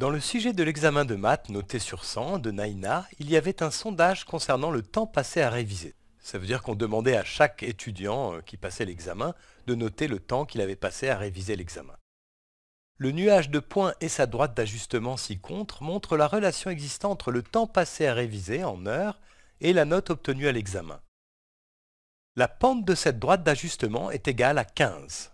Dans le sujet de l'examen de maths noté sur 100 de Naina, il y avait un sondage concernant le temps passé à réviser. Ça veut dire qu'on demandait à chaque étudiant euh, qui passait l'examen de noter le temps qu'il avait passé à réviser l'examen. Le nuage de points et sa droite d'ajustement ci-contre montrent la relation existante entre le temps passé à réviser en heures et la note obtenue à l'examen. La pente de cette droite d'ajustement est égale à 15.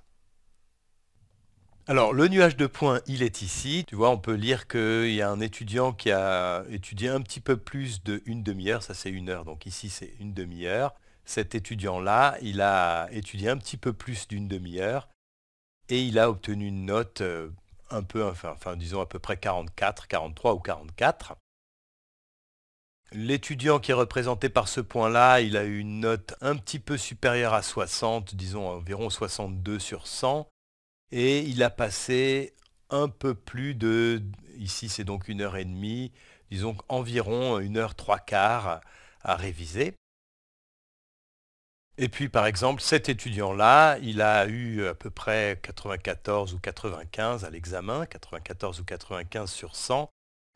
Alors le nuage de points, il est ici. Tu vois, on peut lire qu'il y a un étudiant qui a étudié un petit peu plus d'une demi-heure. Ça c'est une heure, donc ici c'est une demi-heure. Cet étudiant-là, il a étudié un petit peu plus d'une demi-heure et il a obtenu une note euh, un peu, enfin disons à peu près 44, 43 ou 44. L'étudiant qui est représenté par ce point-là, il a eu une note un petit peu supérieure à 60, disons environ 62 sur 100. Et il a passé un peu plus de, ici c'est donc une heure et demie, disons environ une heure trois quarts à réviser. Et puis par exemple, cet étudiant-là, il a eu à peu près 94 ou 95 à l'examen, 94 ou 95 sur 100,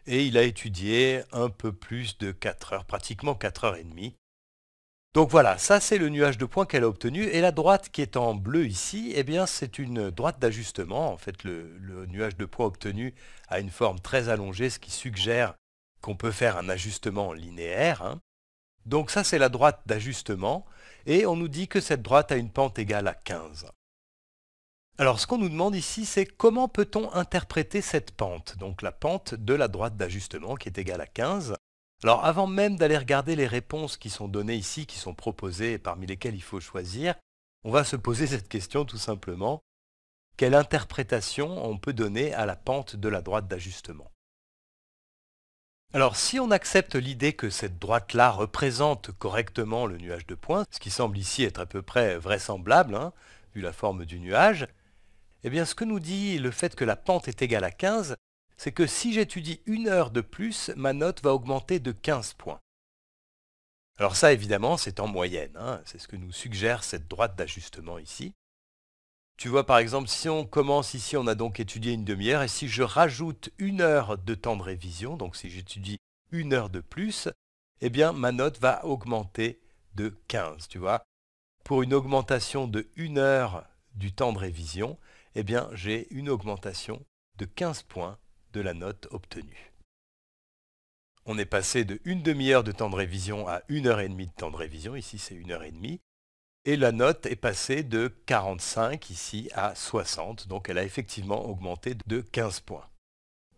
et il a étudié un peu plus de 4 heures, pratiquement 4 heures et demie. Donc voilà, ça c'est le nuage de points qu'elle a obtenu. Et la droite qui est en bleu ici, eh bien c'est une droite d'ajustement. En fait, le, nuage de points obtenu a une forme très allongée, ce qui suggère qu'on peut faire un ajustement linéaire. Hein. Donc ça c'est la droite d'ajustement. Et on nous dit que cette droite a une pente égale à 15. Alors ce qu'on nous demande ici, c'est comment peut-on interpréter cette pente Donc la pente de la droite d'ajustement qui est égale à 15. Alors avant même d'aller regarder les réponses qui sont données ici, qui sont proposées et parmi lesquelles il faut choisir, on va se poser cette question tout simplement. Quelle interprétation on peut donner à la pente de la droite d'ajustement alors si on accepte l'idée que cette droite-là représente correctement le nuage de points, ce qui semble ici être à peu près vraisemblable, hein, vu la forme du nuage, eh bien ce que nous dit le fait que la pente est égale à 15, c'est que si j'étudie une heure de plus, ma note va augmenter de 15 points. Alors ça, évidemment, c'est en moyenne. Hein. c'est ce que nous suggère cette droite d'ajustement ici. Tu vois, par exemple, si on commence ici, on a donc étudié une demi-heure, et si je rajoute une heure de temps de révision, donc si j'étudie une heure de plus, eh bien, ma note va augmenter de 15, tu vois. Pour une augmentation de une heure du temps de révision, eh bien, j'ai une augmentation de 15 points de la note obtenue. On est passé de une demi-heure de temps de révision à une heure et demie de temps de révision, ici c'est une heure et demie, et la note est passée de 45 ici à 60, donc elle a effectivement augmenté de 15 points.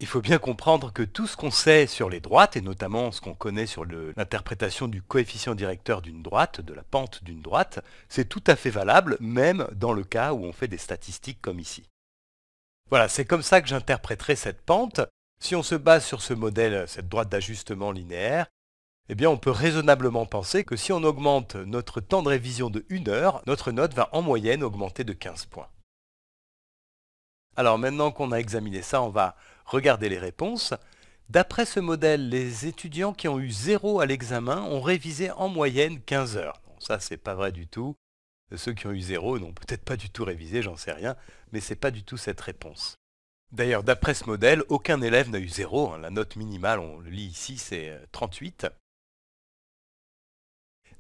Il faut bien comprendre que tout ce qu'on sait sur les droites, et notamment ce qu'on connaît sur l'interprétation du coefficient directeur d'une droite, de la pente d'une droite, c'est tout à fait valable, même dans le cas où on fait des statistiques comme ici. Voilà, c'est comme ça que j'interpréterai cette pente. Si on se base sur ce modèle, cette droite d'ajustement linéaire, eh bien on peut raisonnablement penser que si on augmente notre temps de révision de 1 heure, notre note va en moyenne augmenter de 15 points. Alors maintenant qu'on a examiné ça, on va regarder les réponses. D'après ce modèle, les étudiants qui ont eu 0 à l'examen ont révisé en moyenne 15 heures. ça, c'est pas vrai du tout. Ceux qui ont eu zéro n'ont peut-être pas du tout révisé, j'en sais rien, mais c'est pas du tout cette réponse. D'ailleurs, d'après ce modèle, aucun élève n'a eu zéro. Hein. la note minimale, on le lit ici, c'est 38. Euh,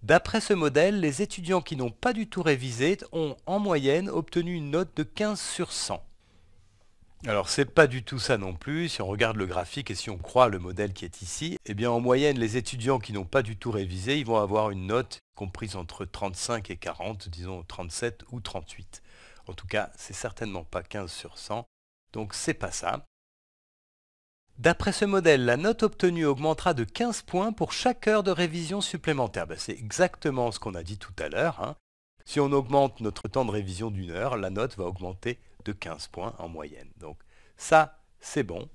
d'après ce modèle, les étudiants qui n'ont pas du tout révisé ont en moyenne obtenu une note de 15 sur 100. Alors c'est pas du tout ça non plus, si on regarde le graphique et si on croit le modèle qui est ici, eh bien en moyenne les étudiants qui n'ont pas du tout révisé, ils vont avoir une note comprise entre 35 et 40, disons 37 ou 38. En tout cas, c'est certainement pas 15 sur 100, donc c'est pas ça. D'après ce modèle, la note obtenue augmentera de 15 points pour chaque heure de révision supplémentaire. Ben, c'est exactement ce qu'on a dit tout à l'heure. Hein. Si on augmente notre temps de révision d'une heure, la note va augmenter de 15 points en moyenne. Donc ça, c'est bon.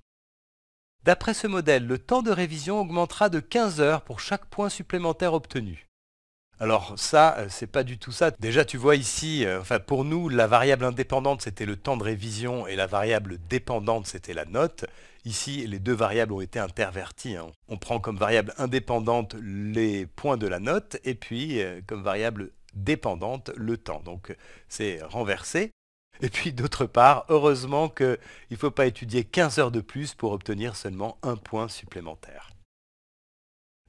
D'après ce modèle, le temps de révision augmentera de 15 heures pour chaque point supplémentaire obtenu. Alors ça, euh, c'est pas du tout ça. Déjà, tu vois ici, euh, enfin pour nous, la variable indépendante, c'était le temps de révision et la variable dépendante, c'était la note. Ici, les deux variables ont été interverties. Hein. On prend comme variable indépendante les points de la note et puis euh, comme variable dépendante le temps. Donc c'est renversé. Et puis d'autre part, heureusement qu'il ne faut pas étudier 15 heures de plus pour obtenir seulement un point supplémentaire.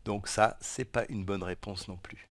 Donc ça, c'est pas une bonne réponse non plus.